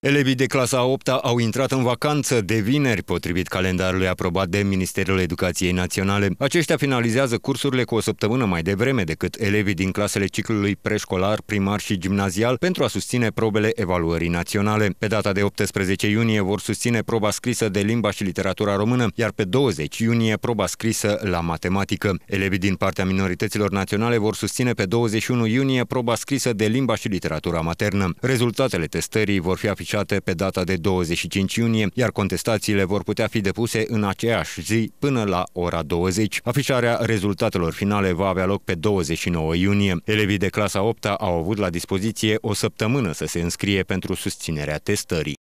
Elevii de clasa 8 -a au intrat în vacanță de vineri, potrivit calendarului aprobat de Ministerul Educației Naționale. Aceștia finalizează cursurile cu o săptămână mai devreme decât elevii din clasele ciclului preșcolar, primar și gimnazial pentru a susține probele evaluării naționale. Pe data de 18 iunie vor susține proba scrisă de limba și literatura română, iar pe 20 iunie proba scrisă la matematică. Elevii din partea minorităților naționale vor susține pe 21 iunie proba scrisă de limba și literatura maternă. Rezultatele testării vor fi afișate beneficiate pe data de 25 iunie, iar contestațiile vor putea fi depuse în aceeași zi până la ora 20. Afișarea rezultatelor finale va avea loc pe 29 iunie. Elevii de clasa 8 -a au avut la dispoziție o săptămână să se înscrie pentru susținerea testării.